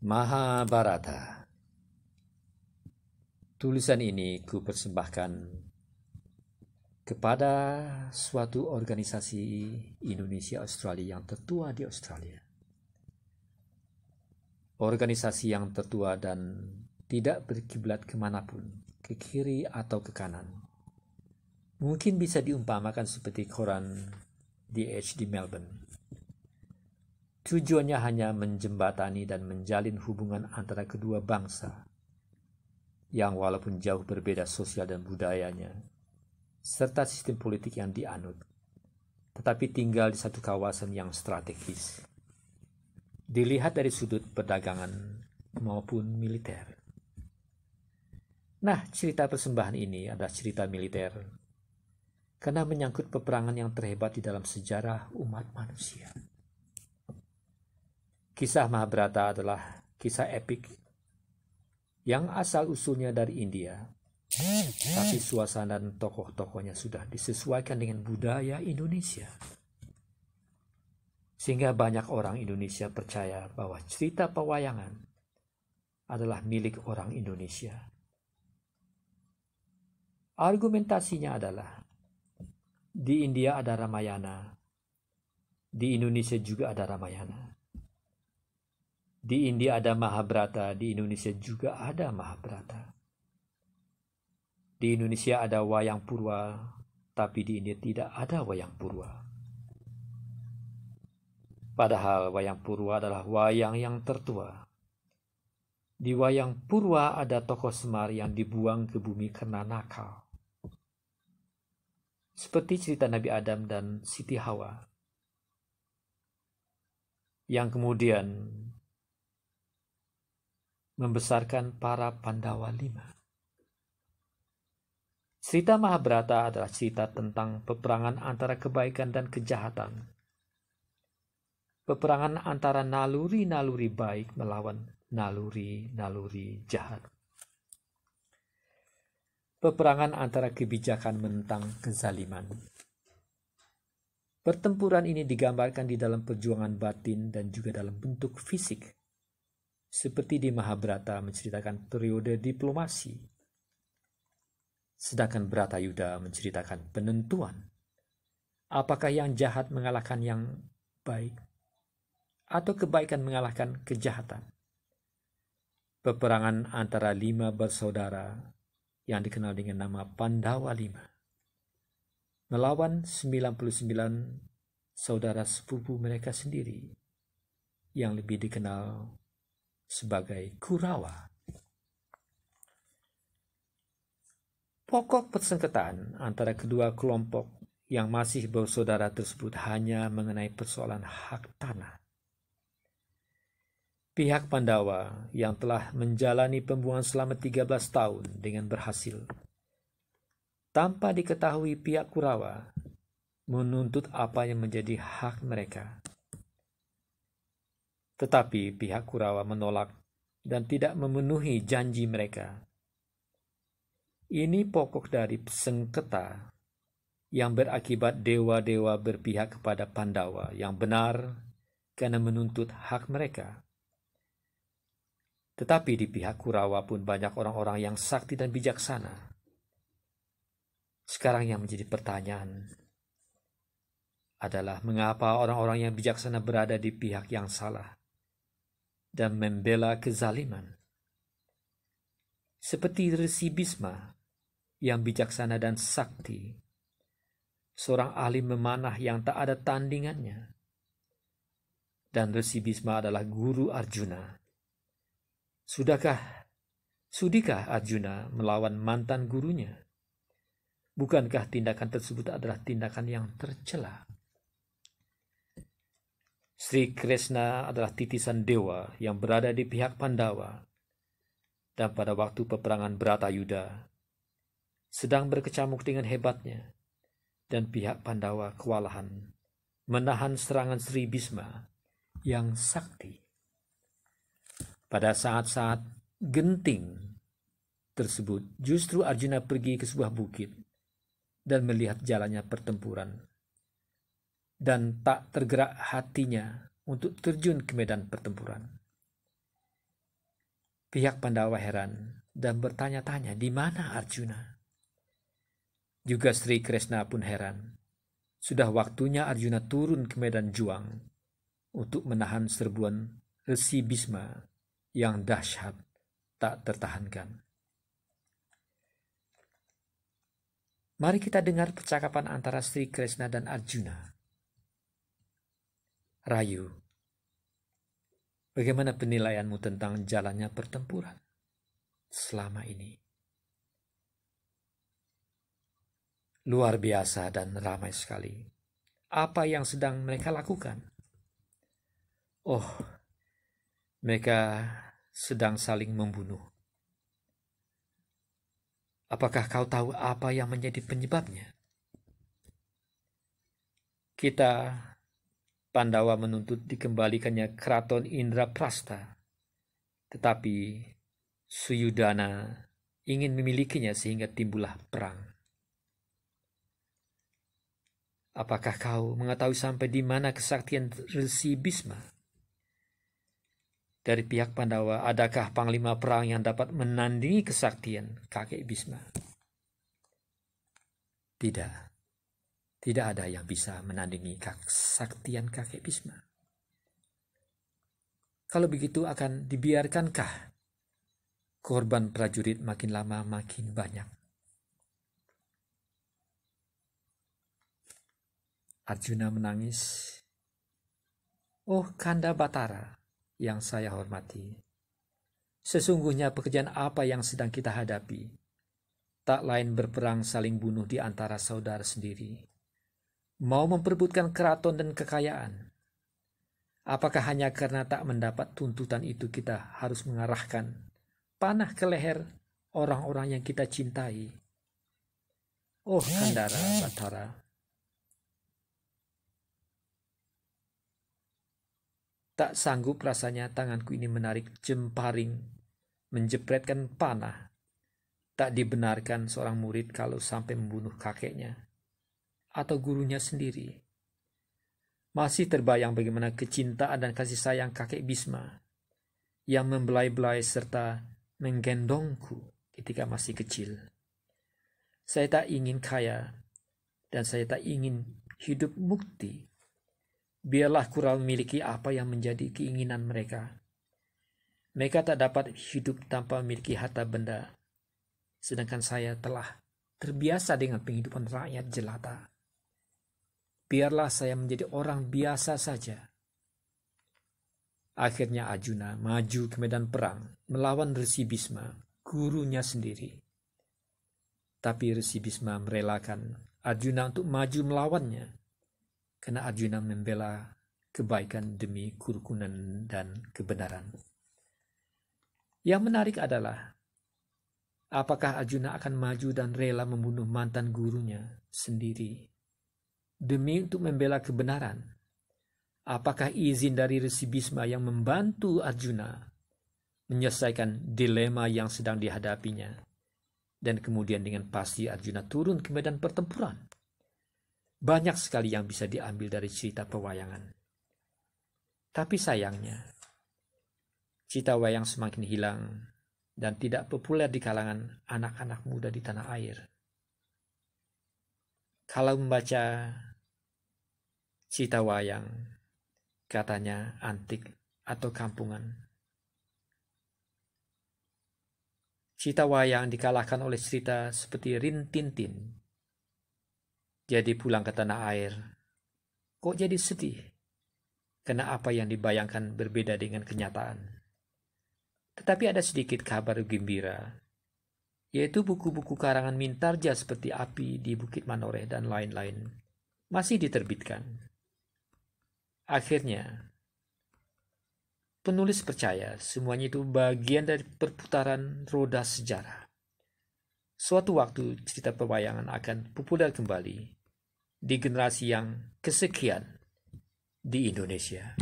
Mahabharata Tulisan ini ku persembahkan kepada suatu organisasi Indonesia Australia yang tertua di Australia. Organisasi yang tertua dan tidak berkiblat kemanapun, ke kiri atau ke kanan. Mungkin bisa diumpamakan seperti koran The Edge di Melbourne Tujuannya hanya menjembatani dan menjalin hubungan antara kedua bangsa yang walaupun jauh berbeda sosial dan budayanya, serta sistem politik yang dianut, tetapi tinggal di satu kawasan yang strategis. Dilihat dari sudut perdagangan maupun militer. Nah, cerita persembahan ini adalah cerita militer karena menyangkut peperangan yang terhebat di dalam sejarah umat manusia. Kisah Mahabharata adalah kisah epik yang asal-usulnya dari India, tapi suasana dan tokoh-tokohnya sudah disesuaikan dengan budaya Indonesia. Sehingga banyak orang Indonesia percaya bahwa cerita pewayangan adalah milik orang Indonesia. Argumentasinya adalah di India ada Ramayana, di Indonesia juga ada Ramayana. Di India ada Mahabharata, di Indonesia juga ada Mahabharata. Di Indonesia ada wayang purwa, tapi di India tidak ada wayang purwa. Padahal wayang purwa adalah wayang yang tertua. Di wayang purwa ada tokoh Semar yang dibuang ke bumi karena nakal. Seperti cerita Nabi Adam dan Siti Hawa. Yang kemudian membesarkan para Pandawa lima. Cerita Mahabharata adalah cerita tentang peperangan antara kebaikan dan kejahatan. Peperangan antara naluri-naluri baik melawan naluri-naluri jahat. Peperangan antara kebijakan mentang kezaliman. Pertempuran ini digambarkan di dalam perjuangan batin dan juga dalam bentuk fisik seperti di Mahabharata menceritakan periode diplomasi, sedangkan Yuda menceritakan penentuan. Apakah yang jahat mengalahkan yang baik, atau kebaikan mengalahkan kejahatan? Peperangan antara lima bersaudara yang dikenal dengan nama Pandawa Lima melawan 99 saudara sepupu mereka sendiri yang lebih dikenal sebagai Kurawa. Pokok persengketaan antara kedua kelompok yang masih bersaudara tersebut hanya mengenai persoalan hak tanah. Pihak Pandawa yang telah menjalani pembuangan selama 13 tahun dengan berhasil. Tanpa diketahui pihak Kurawa menuntut apa yang menjadi hak mereka. Tetapi pihak Kurawa menolak dan tidak memenuhi janji mereka. Ini pokok dari sengketa yang berakibat dewa-dewa berpihak kepada Pandawa yang benar karena menuntut hak mereka. Tetapi di pihak Kurawa pun banyak orang-orang yang sakti dan bijaksana. Sekarang yang menjadi pertanyaan adalah mengapa orang-orang yang bijaksana berada di pihak yang salah dan membela kezaliman. Seperti Resi Bisma yang bijaksana dan sakti, seorang ahli memanah yang tak ada tandingannya. Dan Resi Bisma adalah guru Arjuna. Sudahkah, sudikah Arjuna melawan mantan gurunya? Bukankah tindakan tersebut adalah tindakan yang tercela? Sri Krishna adalah titisan dewa yang berada di pihak Pandawa dan pada waktu peperangan Bratayuda sedang berkecamuk dengan hebatnya dan pihak Pandawa kewalahan menahan serangan Sri Bisma yang sakti. Pada saat-saat genting tersebut, justru Arjuna pergi ke sebuah bukit dan melihat jalannya pertempuran dan tak tergerak hatinya untuk terjun ke medan pertempuran. Pihak Pandawa heran dan bertanya-tanya di mana Arjuna. Juga Sri Krishna pun heran. Sudah waktunya Arjuna turun ke medan juang untuk menahan serbuan Resi Bisma yang dahsyat tak tertahankan. Mari kita dengar percakapan antara Sri Krishna dan Arjuna rayu. Bagaimana penilaianmu tentang jalannya pertempuran selama ini? Luar biasa dan ramai sekali. Apa yang sedang mereka lakukan? Oh, mereka sedang saling membunuh. Apakah kau tahu apa yang menjadi penyebabnya? Kita Pandawa menuntut dikembalikannya keraton Indraprasta. Tetapi Suyudana ingin memilikinya sehingga timbullah perang. Apakah kau mengetahui sampai di mana kesaktian Resi Bisma? Dari pihak Pandawa, adakah panglima perang yang dapat menandingi kesaktian kakek Bisma? Tidak. Tidak ada yang bisa menandingi kesaktian kakek Bisma. Kalau begitu akan dibiarkankah korban prajurit makin lama makin banyak? Arjuna menangis. Oh Kanda Batara yang saya hormati, sesungguhnya pekerjaan apa yang sedang kita hadapi tak lain berperang saling bunuh di antara saudara sendiri mau memperbutkan keraton dan kekayaan. Apakah hanya karena tak mendapat tuntutan itu kita harus mengarahkan panah ke leher orang-orang yang kita cintai? Oh, Kandara Batara. Tak sanggup rasanya tanganku ini menarik jemparing, menjepretkan panah. Tak dibenarkan seorang murid kalau sampai membunuh kakeknya atau gurunya sendiri. Masih terbayang bagaimana kecintaan dan kasih sayang kakek Bisma yang membelai-belai serta menggendongku ketika masih kecil. Saya tak ingin kaya dan saya tak ingin hidup mukti. Biarlah kurang memiliki apa yang menjadi keinginan mereka. Mereka tak dapat hidup tanpa memiliki harta benda. Sedangkan saya telah terbiasa dengan penghidupan rakyat jelata biarlah saya menjadi orang biasa saja. Akhirnya Ajuna maju ke medan perang melawan Resi Bisma, gurunya sendiri. Tapi Resi Bisma merelakan Ajuna untuk maju melawannya, karena Ajuna membela kebaikan demi kerukunan dan kebenaran. Yang menarik adalah, apakah Ajuna akan maju dan rela membunuh mantan gurunya sendiri demi untuk membela kebenaran. Apakah izin dari Resi Bisma yang membantu Arjuna menyelesaikan dilema yang sedang dihadapinya? Dan kemudian dengan pasti Arjuna turun ke medan pertempuran. Banyak sekali yang bisa diambil dari cerita pewayangan. Tapi sayangnya, cerita wayang semakin hilang dan tidak populer di kalangan anak-anak muda di tanah air. Kalau membaca Cita wayang, katanya antik atau kampungan. Cita wayang dikalahkan oleh cerita seperti Rin Tin Jadi pulang ke tanah air. Kok jadi sedih? Karena apa yang dibayangkan berbeda dengan kenyataan. Tetapi ada sedikit kabar gembira, yaitu buku-buku karangan Mintarja seperti Api di Bukit Manoreh dan lain-lain, masih diterbitkan. Akhirnya, penulis percaya semuanya itu bagian dari perputaran roda sejarah. Suatu waktu cerita perwayangan akan populer kembali di generasi yang kesekian di Indonesia.